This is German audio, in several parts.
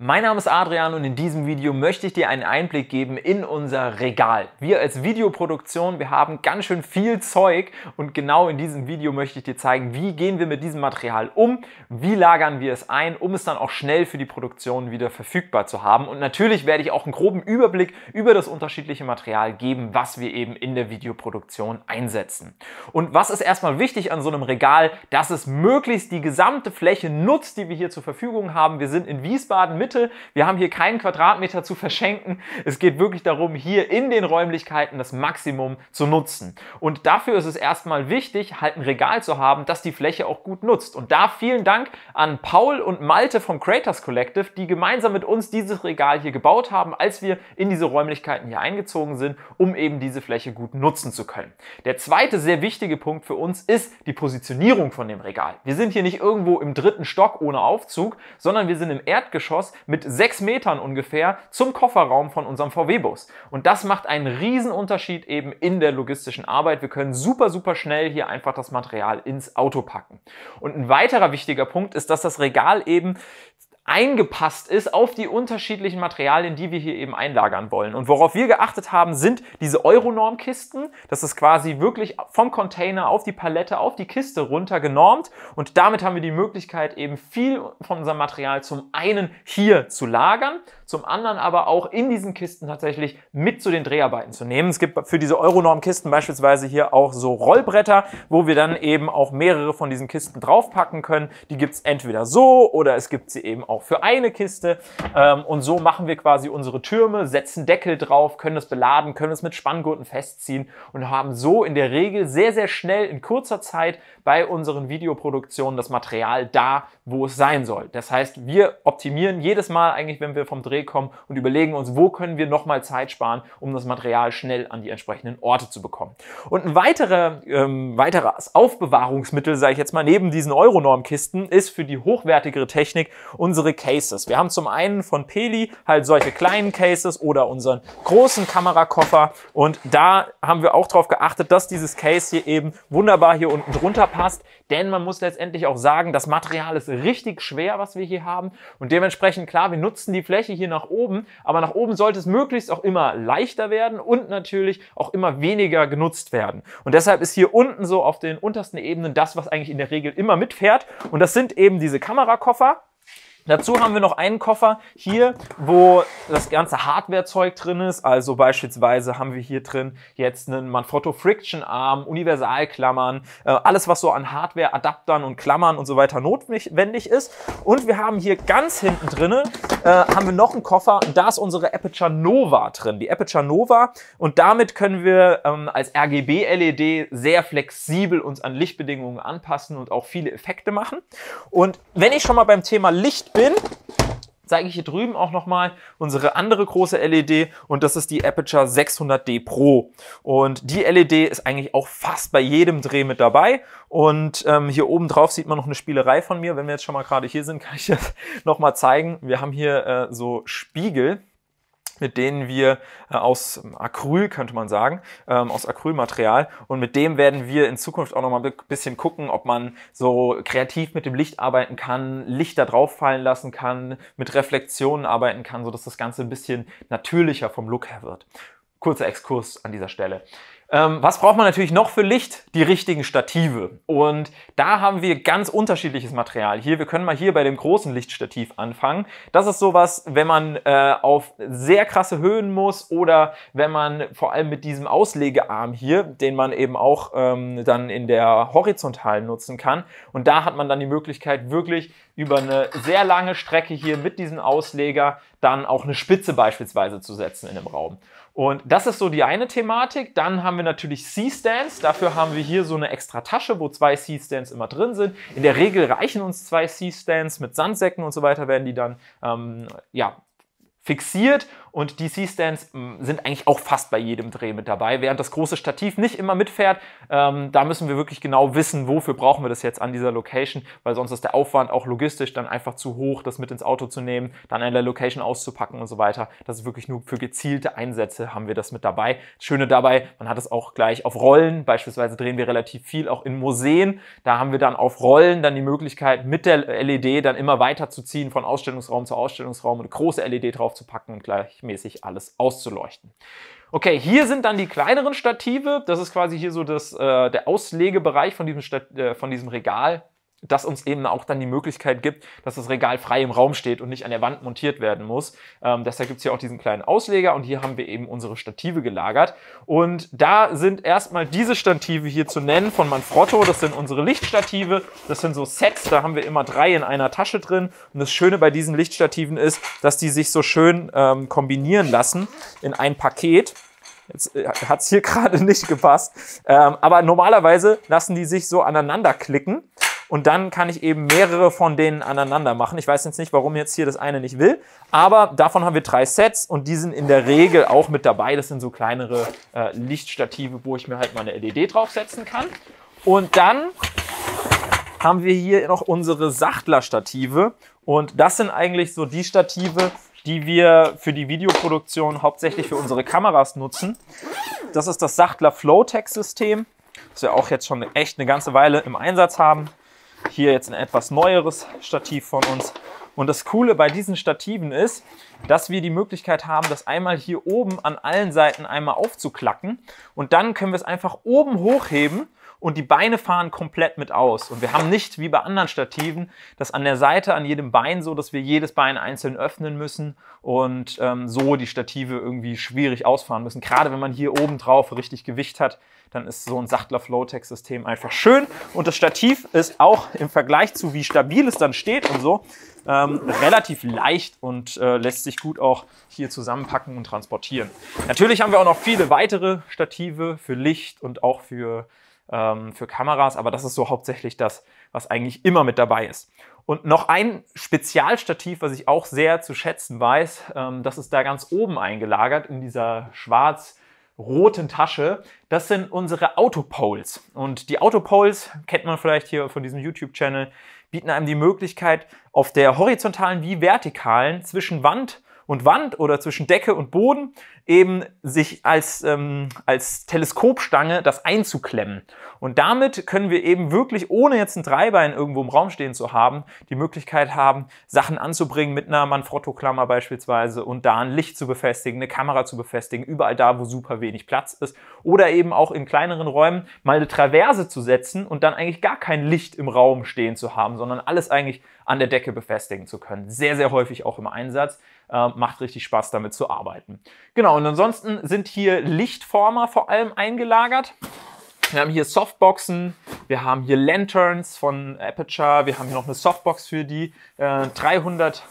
Mein Name ist Adrian und in diesem Video möchte ich dir einen Einblick geben in unser Regal. Wir als Videoproduktion, wir haben ganz schön viel Zeug und genau in diesem Video möchte ich dir zeigen, wie gehen wir mit diesem Material um, wie lagern wir es ein, um es dann auch schnell für die Produktion wieder verfügbar zu haben. Und natürlich werde ich auch einen groben Überblick über das unterschiedliche Material geben, was wir eben in der Videoproduktion einsetzen. Und was ist erstmal wichtig an so einem Regal, dass es möglichst die gesamte Fläche nutzt, die wir hier zur Verfügung haben. Wir sind in Wiesbaden mit Mitte. Wir haben hier keinen Quadratmeter zu verschenken. Es geht wirklich darum, hier in den Räumlichkeiten das Maximum zu nutzen. Und dafür ist es erstmal wichtig, halt ein Regal zu haben, das die Fläche auch gut nutzt. Und da vielen Dank an Paul und Malte vom Creators Collective, die gemeinsam mit uns dieses Regal hier gebaut haben, als wir in diese Räumlichkeiten hier eingezogen sind, um eben diese Fläche gut nutzen zu können. Der zweite sehr wichtige Punkt für uns ist die Positionierung von dem Regal. Wir sind hier nicht irgendwo im dritten Stock ohne Aufzug, sondern wir sind im Erdgeschoss mit sechs Metern ungefähr zum Kofferraum von unserem VW-Bus. Und das macht einen riesen Unterschied eben in der logistischen Arbeit. Wir können super, super schnell hier einfach das Material ins Auto packen. Und ein weiterer wichtiger Punkt ist, dass das Regal eben eingepasst ist auf die unterschiedlichen Materialien, die wir hier eben einlagern wollen. Und worauf wir geachtet haben, sind diese Euronorm-Kisten. Das ist quasi wirklich vom Container auf die Palette, auf die Kiste runter genormt. Und damit haben wir die Möglichkeit, eben viel von unserem Material zum einen hier zu lagern, zum anderen aber auch in diesen Kisten tatsächlich mit zu den Dreharbeiten zu nehmen. Es gibt für diese Euronorm-Kisten beispielsweise hier auch so Rollbretter, wo wir dann eben auch mehrere von diesen Kisten draufpacken können. Die gibt es entweder so oder es gibt sie eben auch für eine Kiste. Ähm, und so machen wir quasi unsere Türme, setzen Deckel drauf, können das beladen, können es mit Spanngurten festziehen und haben so in der Regel sehr, sehr schnell in kurzer Zeit bei unseren Videoproduktionen das Material da, wo es sein soll. Das heißt, wir optimieren jedes Mal eigentlich, wenn wir vom Dreh Dreh kommen und überlegen uns, wo können wir nochmal Zeit sparen, um das Material schnell an die entsprechenden Orte zu bekommen. Und ein weiterer, ähm, weiteres Aufbewahrungsmittel, sage ich jetzt mal, neben diesen Euronorm-Kisten, ist für die hochwertigere Technik unsere Cases. Wir haben zum einen von Peli halt solche kleinen Cases oder unseren großen Kamerakoffer und da haben wir auch darauf geachtet, dass dieses Case hier eben wunderbar hier unten drunter passt. Denn man muss letztendlich auch sagen, das Material ist richtig schwer, was wir hier haben. Und dementsprechend, klar, wir nutzen die Fläche hier nach oben, aber nach oben sollte es möglichst auch immer leichter werden und natürlich auch immer weniger genutzt werden. Und deshalb ist hier unten so auf den untersten Ebenen das, was eigentlich in der Regel immer mitfährt. Und das sind eben diese Kamerakoffer Dazu haben wir noch einen Koffer hier, wo das ganze Hardwarezeug drin ist. Also beispielsweise haben wir hier drin jetzt einen Manfrotto Friction Arm, Universalklammern, äh, alles was so an Hardware, Adaptern und Klammern und so weiter notwendig ist. Und wir haben hier ganz hinten drin, äh, haben wir noch einen Koffer und da ist unsere Aperture Nova drin, die Aperture Nova. Und damit können wir ähm, als RGB-LED sehr flexibel uns an Lichtbedingungen anpassen und auch viele Effekte machen. Und wenn ich schon mal beim Thema Licht bin, zeige ich hier drüben auch nochmal unsere andere große LED und das ist die Aperture 600D Pro. Und die LED ist eigentlich auch fast bei jedem Dreh mit dabei. Und ähm, hier oben drauf sieht man noch eine Spielerei von mir. Wenn wir jetzt schon mal gerade hier sind, kann ich das nochmal zeigen. Wir haben hier äh, so Spiegel, mit denen wir äh, aus Acryl, könnte man sagen, ähm, aus Acrylmaterial. Und mit dem werden wir in Zukunft auch nochmal ein bisschen gucken, ob man so kreativ mit dem Licht arbeiten kann, Licht da drauf fallen lassen kann, mit Reflexionen arbeiten kann, sodass das Ganze ein bisschen natürlicher vom Look her wird. Kurzer Exkurs an dieser Stelle. Ähm, was braucht man natürlich noch für Licht? Die richtigen Stative. Und da haben wir ganz unterschiedliches Material. Hier, wir können mal hier bei dem großen Lichtstativ anfangen. Das ist sowas, wenn man äh, auf sehr krasse Höhen muss oder wenn man vor allem mit diesem Auslegearm hier, den man eben auch ähm, dann in der horizontalen nutzen kann. Und da hat man dann die Möglichkeit, wirklich über eine sehr lange Strecke hier mit diesem Ausleger dann auch eine Spitze beispielsweise zu setzen in dem Raum. Und das ist so die eine Thematik. Dann haben wir natürlich C-Stands. Dafür haben wir hier so eine extra Tasche, wo zwei C-Stands immer drin sind. In der Regel reichen uns zwei C-Stands. Mit Sandsäcken und so weiter werden die dann ähm, ja, fixiert und die c stands mm, sind eigentlich auch fast bei jedem Dreh mit dabei, während das große Stativ nicht immer mitfährt. Ähm, da müssen wir wirklich genau wissen, wofür brauchen wir das jetzt an dieser Location, weil sonst ist der Aufwand auch logistisch dann einfach zu hoch, das mit ins Auto zu nehmen, dann an der Location auszupacken und so weiter. Das ist wirklich nur für gezielte Einsätze haben wir das mit dabei. Das Schöne dabei, man hat es auch gleich auf Rollen. Beispielsweise drehen wir relativ viel auch in Museen. Da haben wir dann auf Rollen dann die Möglichkeit, mit der LED dann immer weiter zu ziehen, von Ausstellungsraum zu Ausstellungsraum und eine große LED drauf zu packen und gleich gleichmäßig alles auszuleuchten. Okay, hier sind dann die kleineren Stative. Das ist quasi hier so das, äh, der Auslegebereich von diesem, Stat äh, von diesem Regal das uns eben auch dann die Möglichkeit gibt, dass das Regal frei im Raum steht und nicht an der Wand montiert werden muss. Ähm, deshalb gibt es hier auch diesen kleinen Ausleger und hier haben wir eben unsere Stative gelagert. Und da sind erstmal diese Stative hier zu nennen von Manfrotto. Das sind unsere Lichtstative. Das sind so Sets, da haben wir immer drei in einer Tasche drin. Und das Schöne bei diesen Lichtstativen ist, dass die sich so schön ähm, kombinieren lassen in ein Paket. Jetzt äh, hat es hier gerade nicht gepasst. Ähm, aber normalerweise lassen die sich so aneinander klicken und dann kann ich eben mehrere von denen aneinander machen. Ich weiß jetzt nicht, warum jetzt hier das eine nicht will, aber davon haben wir drei Sets und die sind in der Regel auch mit dabei. Das sind so kleinere äh, Lichtstative, wo ich mir halt meine LED draufsetzen kann. Und dann haben wir hier noch unsere Sachtler-Stative. Und das sind eigentlich so die Stative, die wir für die Videoproduktion hauptsächlich für unsere Kameras nutzen. Das ist das Sachtler Flowtech-System, das wir auch jetzt schon echt eine ganze Weile im Einsatz haben. Hier jetzt ein etwas neueres Stativ von uns. Und das Coole bei diesen Stativen ist, dass wir die Möglichkeit haben, das einmal hier oben an allen Seiten einmal aufzuklacken. Und dann können wir es einfach oben hochheben und die Beine fahren komplett mit aus. Und wir haben nicht wie bei anderen Stativen das an der Seite an jedem Bein so, dass wir jedes Bein einzeln öffnen müssen und ähm, so die Stative irgendwie schwierig ausfahren müssen. Gerade wenn man hier oben drauf richtig Gewicht hat, dann ist so ein Sachtler Flowtex System einfach schön. Und das Stativ ist auch im Vergleich zu wie stabil es dann steht und so, ähm, relativ leicht und äh, lässt sich gut auch hier zusammenpacken und transportieren. Natürlich haben wir auch noch viele weitere Stative für Licht und auch für ähm, für Kameras, aber das ist so hauptsächlich das, was eigentlich immer mit dabei ist. Und noch ein Spezialstativ, was ich auch sehr zu schätzen weiß, ähm, das ist da ganz oben eingelagert in dieser schwarz roten Tasche. Das sind unsere Autopoles. Und die Autopoles, kennt man vielleicht hier von diesem YouTube-Channel, bieten einem die Möglichkeit, auf der horizontalen wie vertikalen zwischen Wand und Wand oder zwischen Decke und Boden eben sich als, ähm, als Teleskopstange das einzuklemmen. Und damit können wir eben wirklich, ohne jetzt ein Dreibein irgendwo im Raum stehen zu haben, die Möglichkeit haben, Sachen anzubringen mit einer Manfrotto-Klammer beispielsweise und da ein Licht zu befestigen, eine Kamera zu befestigen, überall da, wo super wenig Platz ist. Oder eben auch in kleineren Räumen mal eine Traverse zu setzen und dann eigentlich gar kein Licht im Raum stehen zu haben, sondern alles eigentlich an der Decke befestigen zu können. Sehr, sehr häufig auch im Einsatz. Äh, macht richtig Spaß damit zu arbeiten. Genau, und ansonsten sind hier Lichtformer vor allem eingelagert. Wir haben hier Softboxen, wir haben hier Lanterns von Aperture, wir haben hier noch eine Softbox für die äh, 300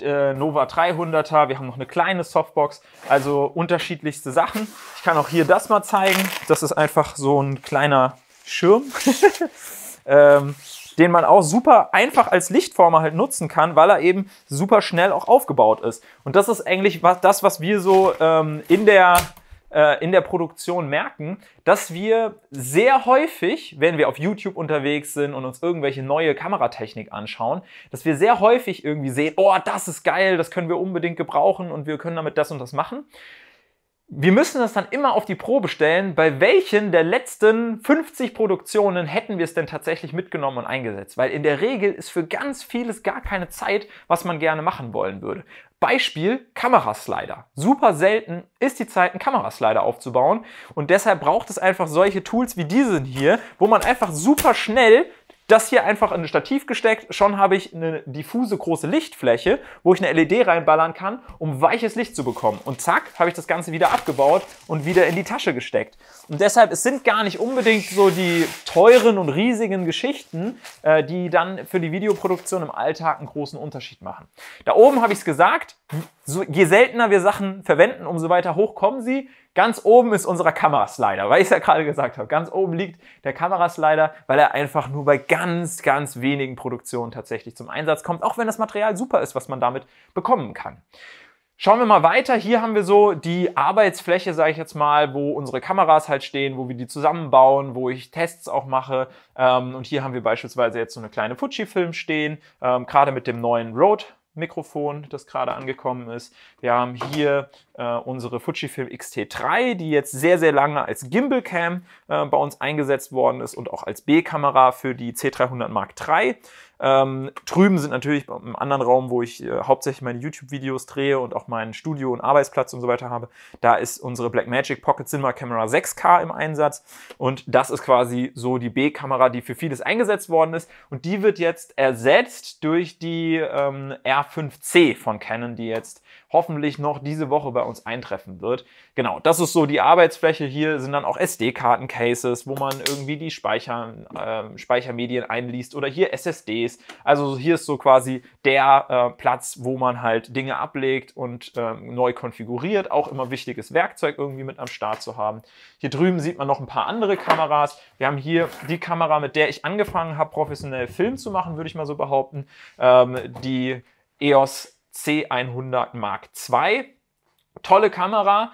äh, Nova 300er, wir haben noch eine kleine Softbox, also unterschiedlichste Sachen. Ich kann auch hier das mal zeigen. Das ist einfach so ein kleiner Schirm. ähm, den man auch super einfach als Lichtformer halt nutzen kann, weil er eben super schnell auch aufgebaut ist. Und das ist eigentlich was, das, was wir so ähm, in der äh, in der Produktion merken, dass wir sehr häufig, wenn wir auf YouTube unterwegs sind und uns irgendwelche neue Kameratechnik anschauen, dass wir sehr häufig irgendwie sehen, oh, das ist geil, das können wir unbedingt gebrauchen und wir können damit das und das machen wir müssen das dann immer auf die Probe stellen, bei welchen der letzten 50 Produktionen hätten wir es denn tatsächlich mitgenommen und eingesetzt. Weil in der Regel ist für ganz vieles gar keine Zeit, was man gerne machen wollen würde. Beispiel Kameraslider. Super selten ist die Zeit, einen Kameraslider aufzubauen. Und deshalb braucht es einfach solche Tools wie diesen hier, wo man einfach super schnell das hier einfach in ein Stativ gesteckt, schon habe ich eine diffuse große Lichtfläche, wo ich eine LED reinballern kann, um weiches Licht zu bekommen. Und zack, habe ich das Ganze wieder abgebaut und wieder in die Tasche gesteckt. Und deshalb, es sind gar nicht unbedingt so die teuren und riesigen Geschichten, äh, die dann für die Videoproduktion im Alltag einen großen Unterschied machen. Da oben habe ich es gesagt, so, je seltener wir Sachen verwenden, umso weiter hoch kommen sie. Ganz oben ist unser Kameraslider, weil ich es ja gerade gesagt habe. Ganz oben liegt der Kameraslider, weil er einfach nur bei ganz, ganz wenigen Produktionen tatsächlich zum Einsatz kommt, auch wenn das Material super ist, was man damit bekommen kann. Schauen wir mal weiter. Hier haben wir so die Arbeitsfläche, sage ich jetzt mal, wo unsere Kameras halt stehen, wo wir die zusammenbauen, wo ich Tests auch mache. Ähm, und hier haben wir beispielsweise jetzt so eine kleine Fuji-Film stehen, ähm, gerade mit dem neuen Rode Mikrofon, das gerade angekommen ist. Wir haben hier äh, unsere Fujifilm X-T3, die jetzt sehr, sehr lange als Gimbal Cam äh, bei uns eingesetzt worden ist und auch als B-Kamera für die C300 Mark III. Ähm, drüben sind natürlich im anderen Raum, wo ich äh, hauptsächlich meine YouTube-Videos drehe und auch mein Studio und Arbeitsplatz und so weiter habe. Da ist unsere Blackmagic Pocket Cinema Camera 6K im Einsatz. Und das ist quasi so die B-Kamera, die für vieles eingesetzt worden ist. Und die wird jetzt ersetzt durch die ähm, R5C von Canon, die jetzt hoffentlich noch diese Woche bei uns eintreffen wird. Genau, das ist so die Arbeitsfläche. Hier sind dann auch SD-Karten-Cases, wo man irgendwie die Speicher, äh, Speichermedien einliest oder hier SSDs. Also hier ist so quasi der äh, Platz, wo man halt Dinge ablegt und äh, neu konfiguriert. Auch immer wichtiges Werkzeug irgendwie mit am Start zu haben. Hier drüben sieht man noch ein paar andere Kameras. Wir haben hier die Kamera, mit der ich angefangen habe, professionell Film zu machen, würde ich mal so behaupten. Ähm, die EOS C100 Mark II. Tolle Kamera,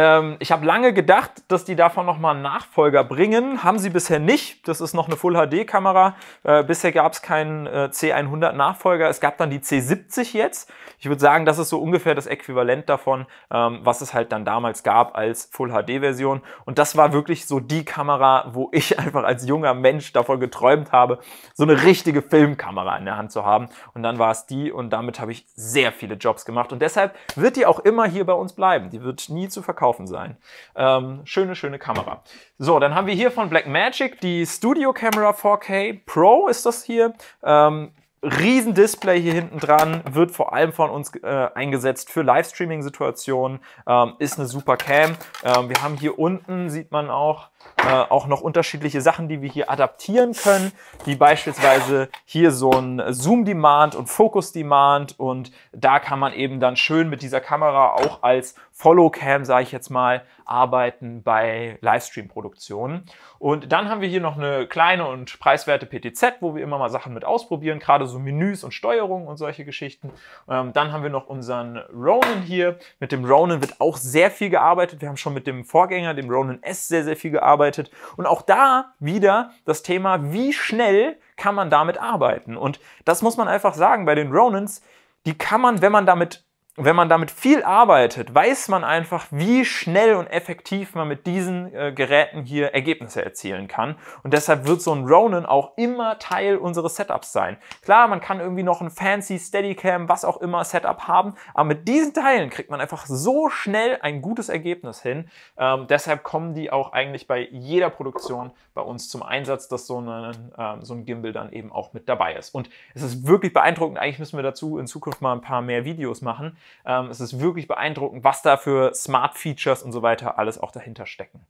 ähm, ich habe lange gedacht, dass die davon nochmal einen Nachfolger bringen. Haben sie bisher nicht. Das ist noch eine Full-HD-Kamera. Äh, bisher gab es keinen äh, C100-Nachfolger. Es gab dann die C70 jetzt. Ich würde sagen, das ist so ungefähr das Äquivalent davon, ähm, was es halt dann damals gab als Full-HD-Version. Und das war wirklich so die Kamera, wo ich einfach als junger Mensch davon geträumt habe, so eine richtige Filmkamera in der Hand zu haben. Und dann war es die und damit habe ich sehr viele Jobs gemacht. Und deshalb wird die auch immer hier bei uns bleiben. Die wird nie zu verkaufen kaufen sein. Ähm, schöne, schöne Kamera. So, dann haben wir hier von Blackmagic die Studio Camera 4K Pro ist das hier. Ähm, Riesendisplay hier hinten dran, wird vor allem von uns äh, eingesetzt für Livestreaming-Situationen, ähm, ist eine super Cam. Ähm, wir haben hier unten, sieht man auch, äh, auch noch unterschiedliche Sachen, die wir hier adaptieren können, wie beispielsweise hier so ein Zoom-Demand und Focus-Demand und da kann man eben dann schön mit dieser Kamera auch als Followcam, cam sage ich jetzt mal, arbeiten bei Livestream-Produktionen. Und dann haben wir hier noch eine kleine und preiswerte PTZ, wo wir immer mal Sachen mit ausprobieren, gerade so Menüs und Steuerungen und solche Geschichten. Ähm, dann haben wir noch unseren Ronin hier. Mit dem Ronin wird auch sehr viel gearbeitet. Wir haben schon mit dem Vorgänger, dem Ronin S, sehr, sehr viel gearbeitet. Und auch da wieder das Thema, wie schnell kann man damit arbeiten? Und das muss man einfach sagen, bei den Ronins, die kann man, wenn man damit und wenn man damit viel arbeitet, weiß man einfach, wie schnell und effektiv man mit diesen äh, Geräten hier Ergebnisse erzielen kann. Und deshalb wird so ein Ronin auch immer Teil unseres Setups sein. Klar, man kann irgendwie noch ein fancy Steadicam, was auch immer Setup haben, aber mit diesen Teilen kriegt man einfach so schnell ein gutes Ergebnis hin. Ähm, deshalb kommen die auch eigentlich bei jeder Produktion bei uns zum Einsatz, dass so, eine, ähm, so ein Gimbal dann eben auch mit dabei ist. Und es ist wirklich beeindruckend. Eigentlich müssen wir dazu in Zukunft mal ein paar mehr Videos machen ähm, es ist wirklich beeindruckend, was da für Smart Features und so weiter alles auch dahinter stecken.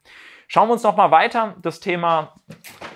Schauen wir uns nochmal weiter das Thema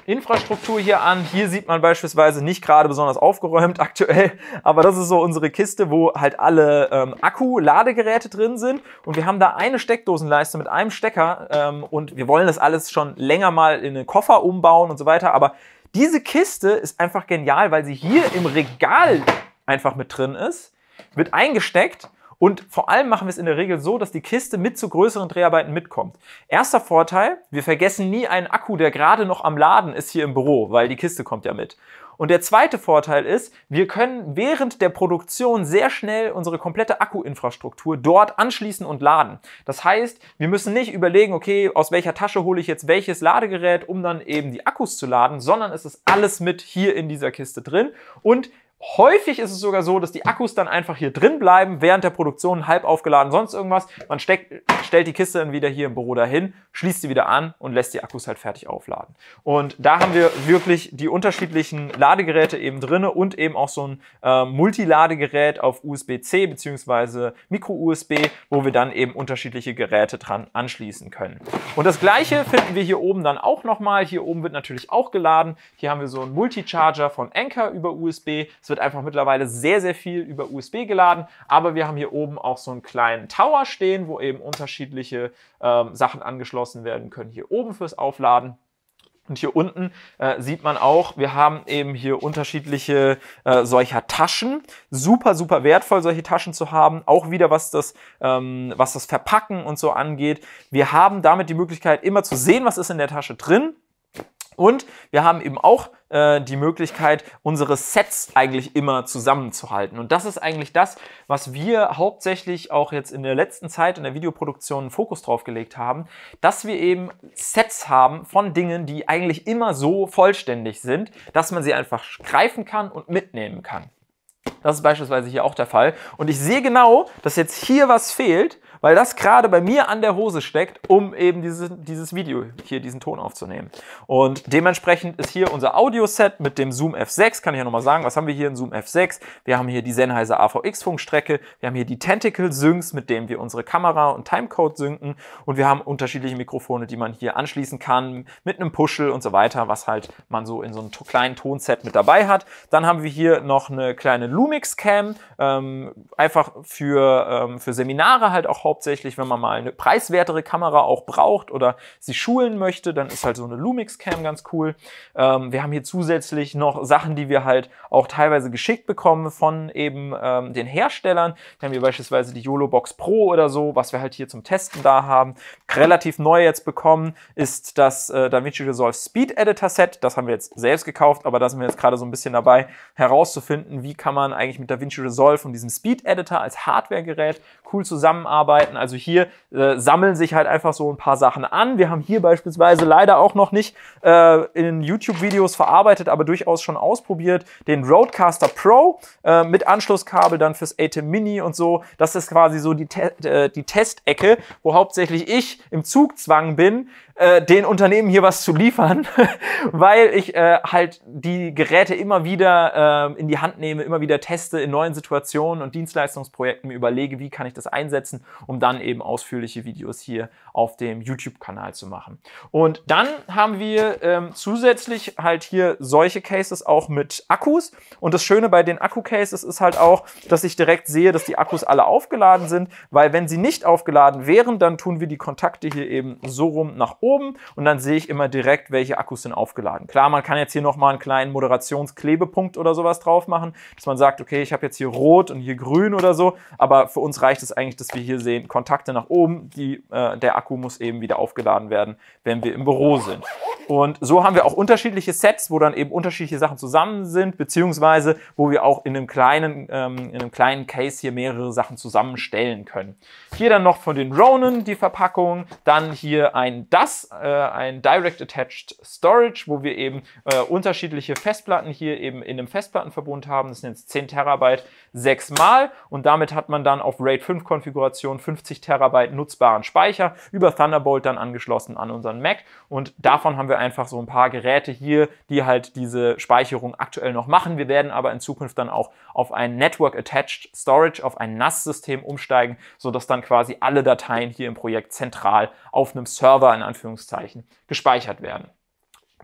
Infrastruktur hier an. Hier sieht man beispielsweise nicht gerade besonders aufgeräumt aktuell, aber das ist so unsere Kiste, wo halt alle ähm, Akku-Ladegeräte drin sind und wir haben da eine Steckdosenleiste mit einem Stecker ähm, und wir wollen das alles schon länger mal in einen Koffer umbauen und so weiter, aber diese Kiste ist einfach genial, weil sie hier im Regal einfach mit drin ist wird eingesteckt und vor allem machen wir es in der Regel so, dass die Kiste mit zu größeren Dreharbeiten mitkommt. Erster Vorteil, wir vergessen nie einen Akku, der gerade noch am Laden ist hier im Büro, weil die Kiste kommt ja mit. Und der zweite Vorteil ist, wir können während der Produktion sehr schnell unsere komplette Akkuinfrastruktur dort anschließen und laden. Das heißt, wir müssen nicht überlegen, okay, aus welcher Tasche hole ich jetzt welches Ladegerät, um dann eben die Akkus zu laden, sondern es ist alles mit hier in dieser Kiste drin und Häufig ist es sogar so, dass die Akkus dann einfach hier drin bleiben, während der Produktion halb aufgeladen, sonst irgendwas. Man steckt, stellt die Kiste dann wieder hier im Büro dahin, schließt sie wieder an und lässt die Akkus halt fertig aufladen. Und da haben wir wirklich die unterschiedlichen Ladegeräte eben drin und eben auch so ein äh, Multiladegerät auf USB-C bzw. Micro-USB, wo wir dann eben unterschiedliche Geräte dran anschließen können. Und das gleiche finden wir hier oben dann auch nochmal. Hier oben wird natürlich auch geladen. Hier haben wir so einen Multicharger von Anker über USB. Das wird einfach mittlerweile sehr, sehr viel über USB geladen. Aber wir haben hier oben auch so einen kleinen Tower stehen, wo eben unterschiedliche ähm, Sachen angeschlossen werden können. Hier oben fürs Aufladen. Und hier unten äh, sieht man auch, wir haben eben hier unterschiedliche äh, solcher Taschen. Super, super wertvoll, solche Taschen zu haben. Auch wieder, was das, ähm, was das Verpacken und so angeht. Wir haben damit die Möglichkeit, immer zu sehen, was ist in der Tasche drin. Und wir haben eben auch äh, die Möglichkeit, unsere Sets eigentlich immer zusammenzuhalten. Und das ist eigentlich das, was wir hauptsächlich auch jetzt in der letzten Zeit in der Videoproduktion einen Fokus drauf gelegt haben, dass wir eben Sets haben von Dingen, die eigentlich immer so vollständig sind, dass man sie einfach greifen kann und mitnehmen kann. Das ist beispielsweise hier auch der Fall. Und ich sehe genau, dass jetzt hier was fehlt weil das gerade bei mir an der Hose steckt, um eben dieses, dieses Video hier, diesen Ton aufzunehmen. Und dementsprechend ist hier unser Audio-Set mit dem Zoom F6, kann ich ja nochmal sagen, was haben wir hier in Zoom F6? Wir haben hier die Sennheiser AVX-Funkstrecke, wir haben hier die Tentacle-Syncs, mit denen wir unsere Kamera und Timecode synken und wir haben unterschiedliche Mikrofone, die man hier anschließen kann, mit einem Puschel und so weiter, was halt man so in so einem kleinen Tonset mit dabei hat. Dann haben wir hier noch eine kleine Lumix-Cam, ähm, einfach für, ähm, für Seminare halt auch hauptsächlich, wenn man mal eine preiswertere Kamera auch braucht oder sie schulen möchte, dann ist halt so eine Lumix Cam ganz cool. Ähm, wir haben hier zusätzlich noch Sachen, die wir halt auch teilweise geschickt bekommen von eben ähm, den Herstellern. Wir haben hier beispielsweise die YOLO Box Pro oder so, was wir halt hier zum Testen da haben. Relativ neu jetzt bekommen ist das äh, DaVinci Resolve Speed Editor Set. Das haben wir jetzt selbst gekauft, aber da sind wir jetzt gerade so ein bisschen dabei herauszufinden, wie kann man eigentlich mit DaVinci Resolve und diesem Speed Editor als Hardwaregerät cool zusammenarbeiten Möglichkeiten. Also hier äh, sammeln sich halt einfach so ein paar Sachen an. Wir haben hier beispielsweise leider auch noch nicht äh, in YouTube-Videos verarbeitet, aber durchaus schon ausprobiert, den Roadcaster Pro äh, mit Anschlusskabel dann fürs ATEM Mini und so. Das ist quasi so die, Te äh, die Testecke, wo hauptsächlich ich im Zugzwang bin, äh, den Unternehmen hier was zu liefern, weil ich äh, halt die Geräte immer wieder äh, in die Hand nehme, immer wieder teste in neuen Situationen und Dienstleistungsprojekten mir überlege, wie kann ich das einsetzen, um dann eben ausführliche Videos hier auf dem YouTube-Kanal zu machen. Und dann haben wir ähm, zusätzlich halt hier solche Cases auch mit Akkus. Und das Schöne bei den Akku-Cases ist halt auch, dass ich direkt sehe, dass die Akkus alle aufgeladen sind, weil wenn sie nicht aufgeladen wären, dann tun wir die Kontakte hier eben so rum nach oben und dann sehe ich immer direkt, welche Akkus sind aufgeladen. Klar, man kann jetzt hier nochmal einen kleinen Moderationsklebepunkt oder sowas drauf machen, dass man sagt, okay, ich habe jetzt hier rot und hier grün oder so, aber für uns reicht es eigentlich, dass wir hier sehen, Kontakte nach oben, die, äh, der Akku muss eben wieder aufgeladen werden, wenn wir im Büro sind. Und so haben wir auch unterschiedliche Sets, wo dann eben unterschiedliche Sachen zusammen sind, beziehungsweise wo wir auch in einem kleinen, ähm, in einem kleinen Case hier mehrere Sachen zusammenstellen können. Hier dann noch von den Ronin die Verpackung, dann hier ein Das das äh, ein Direct Attached Storage, wo wir eben äh, unterschiedliche Festplatten hier eben in einem Festplattenverbund haben. Das sind jetzt 10 Terabyte sechsmal und damit hat man dann auf RAID 5 Konfiguration 50 Terabyte nutzbaren Speicher über Thunderbolt dann angeschlossen an unseren Mac und davon haben wir einfach so ein paar Geräte hier, die halt diese Speicherung aktuell noch machen. Wir werden aber in Zukunft dann auch auf ein Network Attached Storage, auf ein NAS-System umsteigen, sodass dann quasi alle Dateien hier im Projekt zentral auf einem Server in Anführungszeichen gespeichert werden.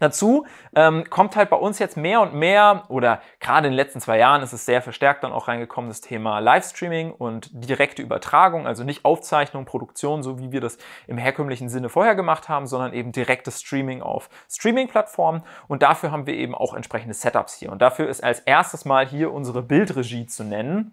Dazu ähm, kommt halt bei uns jetzt mehr und mehr, oder gerade in den letzten zwei Jahren ist es sehr verstärkt dann auch reingekommen, das Thema Livestreaming und direkte Übertragung, also nicht Aufzeichnung, Produktion, so wie wir das im herkömmlichen Sinne vorher gemacht haben, sondern eben direktes Streaming auf Streaming-Plattformen. Und dafür haben wir eben auch entsprechende Setups hier. Und dafür ist als erstes mal hier unsere Bildregie zu nennen.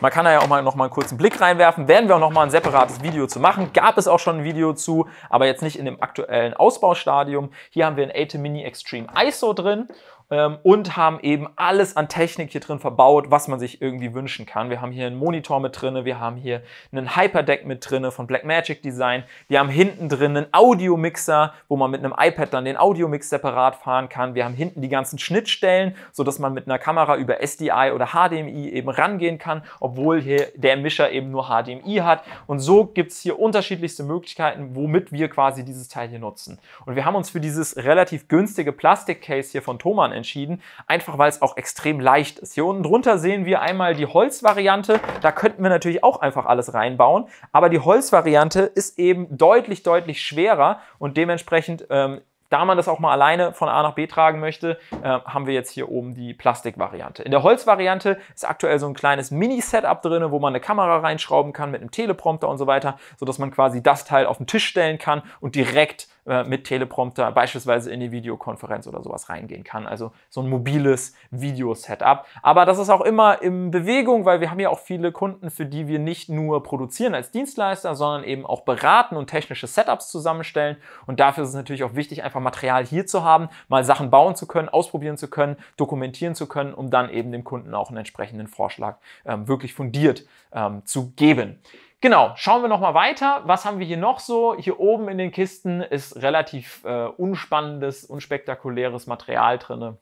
Man kann da ja auch mal noch mal einen kurzen Blick reinwerfen. Werden wir auch noch mal ein separates Video zu machen. Gab es auch schon ein Video zu, aber jetzt nicht in dem aktuellen Ausbaustadium. Hier haben wir ein ATE Mini Extreme ISO drin ähm, und haben eben alles an Technik hier drin verbaut, was man sich irgendwie wünschen kann. Wir haben hier einen Monitor mit drin, wir haben hier einen Hyperdeck mit drin von Blackmagic Design, wir haben hinten drin einen Audiomixer, wo man mit einem iPad dann den Audiomix separat fahren kann. Wir haben hinten die ganzen Schnittstellen, sodass man mit einer Kamera über SDI oder HDMI eben rangehen kann, obwohl hier der Mischer eben nur HDMI hat. Und so gibt es hier unterschiedlichste Möglichkeiten, womit wir quasi dieses Teil hier nutzen. Und wir haben uns für dieses relativ günstige Plastikcase hier von Thomann entschieden, einfach weil es auch extrem leicht ist. Hier unten drunter sehen wir einmal die Holzvariante. Da könnten wir natürlich auch einfach alles reinbauen, aber die Holzvariante ist eben deutlich, deutlich schwerer und dementsprechend ähm, da man das auch mal alleine von A nach B tragen möchte, äh, haben wir jetzt hier oben die Plastikvariante. In der Holzvariante ist aktuell so ein kleines Mini-Setup drin, wo man eine Kamera reinschrauben kann mit einem Teleprompter und so weiter, sodass man quasi das Teil auf den Tisch stellen kann und direkt äh, mit Teleprompter beispielsweise in die Videokonferenz oder sowas reingehen kann. Also so ein mobiles Video-Setup. Aber das ist auch immer in Bewegung, weil wir haben ja auch viele Kunden, für die wir nicht nur produzieren als Dienstleister, sondern eben auch beraten und technische Setups zusammenstellen. Und dafür ist es natürlich auch wichtig, einfach Material hier zu haben, mal Sachen bauen zu können, ausprobieren zu können, dokumentieren zu können, um dann eben dem Kunden auch einen entsprechenden Vorschlag ähm, wirklich fundiert ähm, zu geben. Genau, schauen wir nochmal weiter. Was haben wir hier noch so? Hier oben in den Kisten ist relativ äh, unspannendes, unspektakuläres Material drin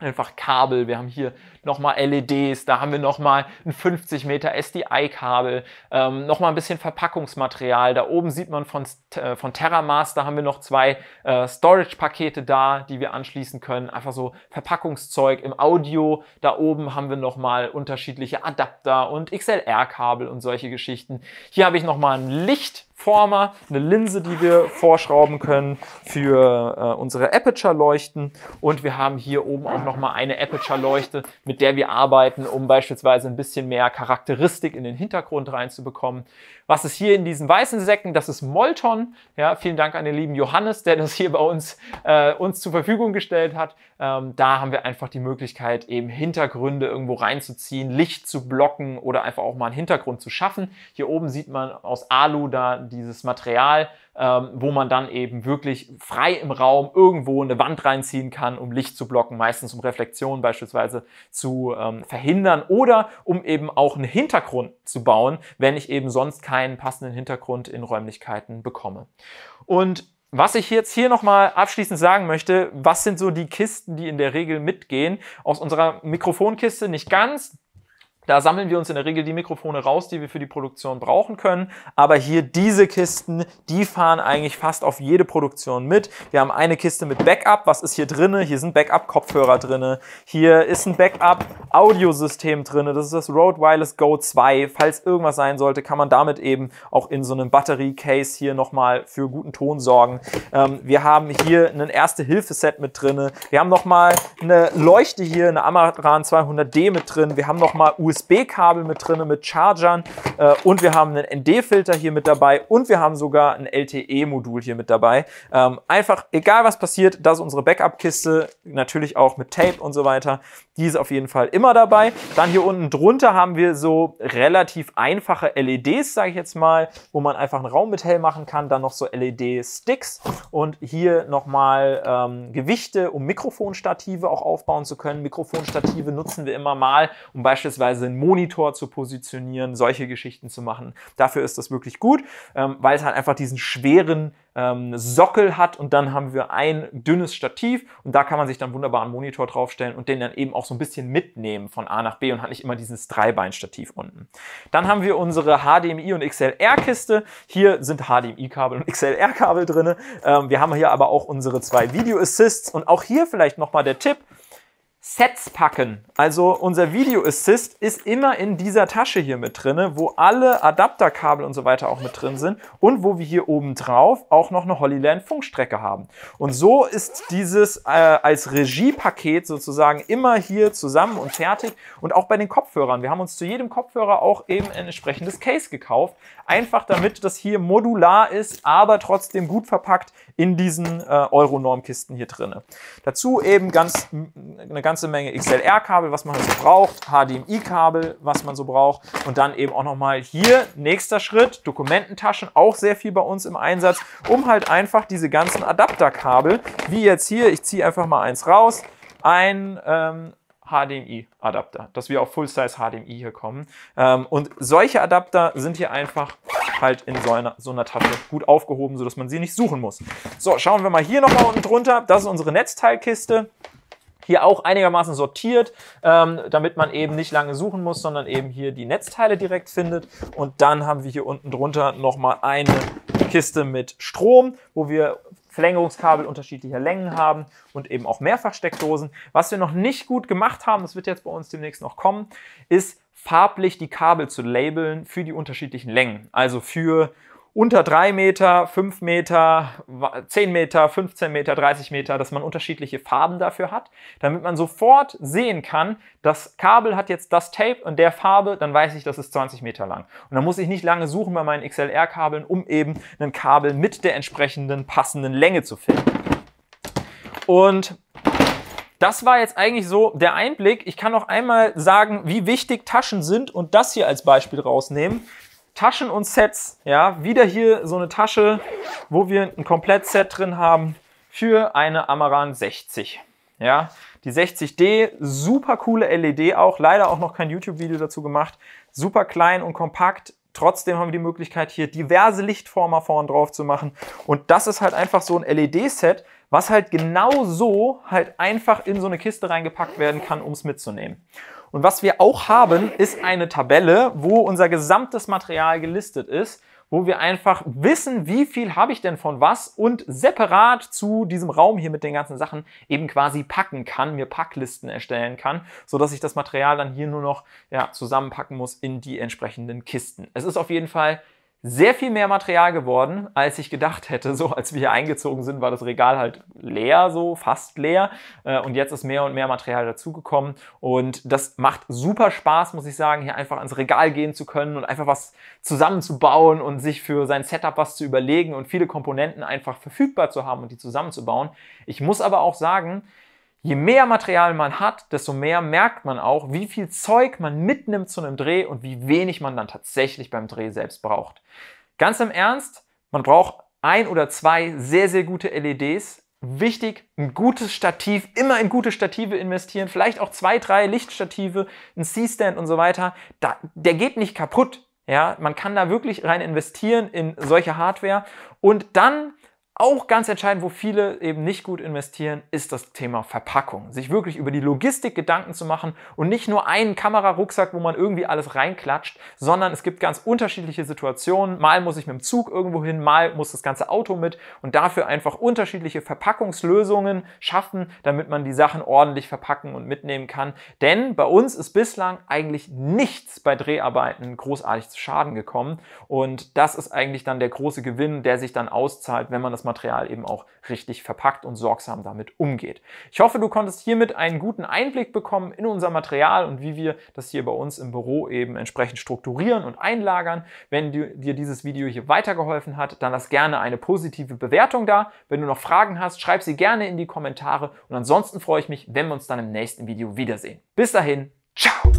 einfach Kabel, wir haben hier nochmal LEDs, da haben wir nochmal ein 50 Meter SDI-Kabel, ähm, nochmal ein bisschen Verpackungsmaterial. Da oben sieht man von, äh, von TerraMaster, haben wir noch zwei äh, Storage-Pakete da, die wir anschließen können. Einfach so Verpackungszeug im Audio. Da oben haben wir nochmal unterschiedliche Adapter und XLR-Kabel und solche Geschichten. Hier habe ich nochmal ein Licht Former, eine Linse, die wir vorschrauben können für äh, unsere Aperture-Leuchten und wir haben hier oben auch nochmal eine Aperture-Leuchte, mit der wir arbeiten, um beispielsweise ein bisschen mehr Charakteristik in den Hintergrund reinzubekommen. Was ist hier in diesen weißen Säcken? Das ist Molton. Ja, vielen Dank an den lieben Johannes, der das hier bei uns, äh, uns zur Verfügung gestellt hat. Ähm, da haben wir einfach die Möglichkeit, eben Hintergründe irgendwo reinzuziehen, Licht zu blocken oder einfach auch mal einen Hintergrund zu schaffen. Hier oben sieht man aus Alu da dieses Material, ähm, wo man dann eben wirklich frei im Raum irgendwo eine Wand reinziehen kann, um Licht zu blocken, meistens um Reflexionen beispielsweise zu ähm, verhindern oder um eben auch einen Hintergrund zu bauen, wenn ich eben sonst keinen passenden Hintergrund in Räumlichkeiten bekomme. Und was ich jetzt hier nochmal abschließend sagen möchte, was sind so die Kisten, die in der Regel mitgehen? Aus unserer Mikrofonkiste nicht ganz, da sammeln wir uns in der Regel die Mikrofone raus, die wir für die Produktion brauchen können. Aber hier diese Kisten, die fahren eigentlich fast auf jede Produktion mit. Wir haben eine Kiste mit Backup. Was ist hier drinne? Hier sind Backup-Kopfhörer drinne. Hier ist ein Backup-Audiosystem drinne. Das ist das Rode Wireless Go 2. Falls irgendwas sein sollte, kann man damit eben auch in so einem Batterie-Case hier nochmal für guten Ton sorgen. Ähm, wir haben hier ein Erste-Hilfe-Set mit drinne. Wir haben nochmal eine Leuchte hier, eine Amaran 200D mit drin. Wir haben nochmal USB-Kabel mit drin, mit Chargern äh, und wir haben einen ND-Filter hier mit dabei und wir haben sogar ein LTE-Modul hier mit dabei. Ähm, einfach, egal was passiert, das ist unsere Backup-Kiste, natürlich auch mit Tape und so weiter. Die ist auf jeden Fall immer dabei. Dann hier unten drunter haben wir so relativ einfache LEDs, sage ich jetzt mal, wo man einfach einen Raum mit hell machen kann. Dann noch so LED-Sticks und hier nochmal ähm, Gewichte, um Mikrofonstative auch aufbauen zu können. Mikrofonstative nutzen wir immer mal, um beispielsweise beispielsweise Monitor zu positionieren, solche Geschichten zu machen. Dafür ist das wirklich gut, ähm, weil es halt einfach diesen schweren ähm, Sockel hat und dann haben wir ein dünnes Stativ und da kann man sich dann wunderbar einen Monitor draufstellen und den dann eben auch so ein bisschen mitnehmen von A nach B und hat nicht immer dieses Dreibein-Stativ unten. Dann haben wir unsere HDMI und XLR-Kiste. Hier sind HDMI-Kabel und XLR-Kabel drin. Ähm, wir haben hier aber auch unsere zwei Video Assists und auch hier vielleicht nochmal der Tipp, Sets packen. Also unser Video Assist ist immer in dieser Tasche hier mit drin, wo alle Adapterkabel und so weiter auch mit drin sind und wo wir hier oben drauf auch noch eine Hollyland Funkstrecke haben. Und so ist dieses äh, als Regiepaket sozusagen immer hier zusammen und fertig und auch bei den Kopfhörern. Wir haben uns zu jedem Kopfhörer auch eben ein entsprechendes Case gekauft, einfach damit das hier modular ist, aber trotzdem gut verpackt in diesen äh, Euronormkisten hier drin. Dazu eben ganz eine ganz ganze Menge XLR-Kabel, was man so braucht, HDMI-Kabel, was man so braucht und dann eben auch nochmal hier, nächster Schritt, Dokumententaschen, auch sehr viel bei uns im Einsatz, um halt einfach diese ganzen Adapterkabel, wie jetzt hier, ich ziehe einfach mal eins raus, ein ähm, HDMI-Adapter, dass wir auf Full-Size HDMI hier kommen. Ähm, und solche Adapter sind hier einfach halt in so einer, so einer Tasche gut aufgehoben, sodass man sie nicht suchen muss. So, schauen wir mal hier nochmal unten drunter. Das ist unsere Netzteilkiste hier auch einigermaßen sortiert, ähm, damit man eben nicht lange suchen muss, sondern eben hier die Netzteile direkt findet. Und dann haben wir hier unten drunter nochmal eine Kiste mit Strom, wo wir Verlängerungskabel unterschiedlicher Längen haben und eben auch Mehrfachsteckdosen. Was wir noch nicht gut gemacht haben, das wird jetzt bei uns demnächst noch kommen, ist farblich die Kabel zu labeln für die unterschiedlichen Längen. Also für unter 3 Meter, 5 Meter, 10 Meter, 15 Meter, 30 Meter, dass man unterschiedliche Farben dafür hat, damit man sofort sehen kann, das Kabel hat jetzt das Tape und der Farbe, dann weiß ich, das ist 20 Meter lang. Und dann muss ich nicht lange suchen bei meinen XLR-Kabeln, um eben ein Kabel mit der entsprechenden passenden Länge zu finden. Und das war jetzt eigentlich so der Einblick. Ich kann noch einmal sagen, wie wichtig Taschen sind und das hier als Beispiel rausnehmen. Taschen und Sets. Ja, wieder hier so eine Tasche, wo wir ein Komplettset drin haben für eine Amaran 60. Ja, die 60D, super coole LED auch, leider auch noch kein YouTube-Video dazu gemacht. Super klein und kompakt. Trotzdem haben wir die Möglichkeit, hier diverse Lichtformer vorn drauf zu machen. Und das ist halt einfach so ein LED-Set, was halt genau so halt einfach in so eine Kiste reingepackt werden kann, um es mitzunehmen. Und was wir auch haben, ist eine Tabelle, wo unser gesamtes Material gelistet ist, wo wir einfach wissen, wie viel habe ich denn von was und separat zu diesem Raum hier mit den ganzen Sachen eben quasi packen kann, mir Packlisten erstellen kann, sodass ich das Material dann hier nur noch ja, zusammenpacken muss in die entsprechenden Kisten. Es ist auf jeden Fall sehr viel mehr Material geworden, als ich gedacht hätte. So, als wir hier eingezogen sind, war das Regal halt leer, so fast leer. Äh, und jetzt ist mehr und mehr Material dazugekommen. Und das macht super Spaß, muss ich sagen, hier einfach ans Regal gehen zu können und einfach was zusammenzubauen und sich für sein Setup was zu überlegen und viele Komponenten einfach verfügbar zu haben und die zusammenzubauen. Ich muss aber auch sagen, Je mehr Material man hat, desto mehr merkt man auch, wie viel Zeug man mitnimmt zu einem Dreh und wie wenig man dann tatsächlich beim Dreh selbst braucht. Ganz im Ernst, man braucht ein oder zwei sehr, sehr gute LEDs. Wichtig, ein gutes Stativ, immer in gute Stative investieren, vielleicht auch zwei, drei Lichtstative, ein C-Stand und so weiter. Da, der geht nicht kaputt. Ja, man kann da wirklich rein investieren in solche Hardware und dann auch ganz entscheidend, wo viele eben nicht gut investieren, ist das Thema Verpackung. Sich wirklich über die Logistik Gedanken zu machen und nicht nur einen Kamerarucksack, wo man irgendwie alles reinklatscht, sondern es gibt ganz unterschiedliche Situationen. Mal muss ich mit dem Zug irgendwo hin, mal muss das ganze Auto mit und dafür einfach unterschiedliche Verpackungslösungen schaffen, damit man die Sachen ordentlich verpacken und mitnehmen kann. Denn bei uns ist bislang eigentlich nichts bei Dreharbeiten großartig zu Schaden gekommen und das ist eigentlich dann der große Gewinn, der sich dann auszahlt, wenn man das Material eben auch richtig verpackt und sorgsam damit umgeht. Ich hoffe, du konntest hiermit einen guten Einblick bekommen in unser Material und wie wir das hier bei uns im Büro eben entsprechend strukturieren und einlagern. Wenn dir dieses Video hier weitergeholfen hat, dann lass gerne eine positive Bewertung da. Wenn du noch Fragen hast, schreib sie gerne in die Kommentare und ansonsten freue ich mich, wenn wir uns dann im nächsten Video wiedersehen. Bis dahin, ciao!